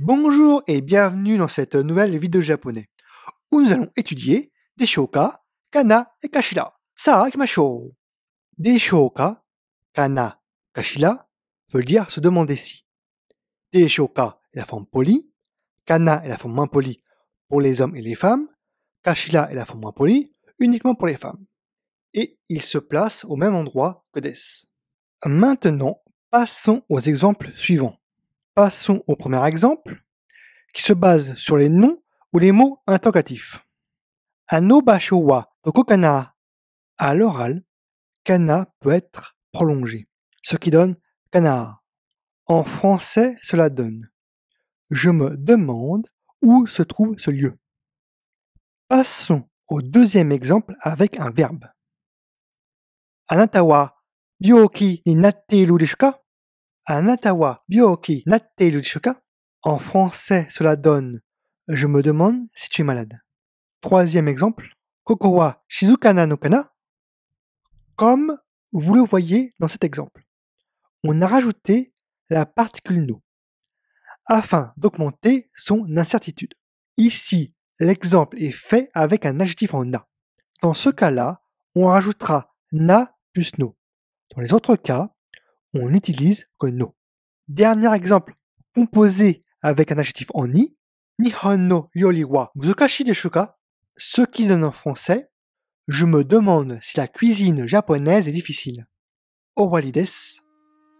Bonjour et bienvenue dans cette nouvelle vidéo japonais, où nous allons étudier des shoka, kana et kashira. Ça, ikimashou Des shoka, kana, kashira veut dire se demander si. Des shoka est la forme polie, kana est la forme moins polie pour les hommes et les femmes, kashira est la forme moins polie uniquement pour les femmes. Et il se place au même endroit que des. Maintenant, passons aux exemples suivants. Passons au premier exemple, qui se base sur les noms ou les mots interrogatifs. Ano à l'oral, kana peut être prolongé, ce qui donne kana. En français, cela donne je me demande où se trouve ce lieu. Passons au deuxième exemple avec un verbe. Anatawa byoki ni natte Anatawa biooki Natte En français, cela donne Je me demande si tu es malade. Troisième exemple, Kokowa Shizukana no Kana. Comme vous le voyez dans cet exemple, on a rajouté la particule no afin d'augmenter son incertitude. Ici, l'exemple est fait avec un adjectif en na. Dans ce cas-là, on rajoutera na plus no. Dans les autres cas, on n'utilise que no. Dernier exemple, composé avec un adjectif en ni, Nihon no yori wa muzukashi deshuka, ce qui donne en français, je me demande si la cuisine japonaise est difficile. Owari desu.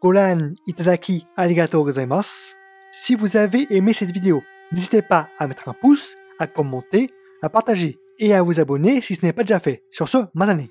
Golan itadaki arigatou gozaimasu. Si vous avez aimé cette vidéo, n'hésitez pas à mettre un pouce, à commenter, à partager et à vous abonner si ce n'est pas déjà fait. Sur ce, madame.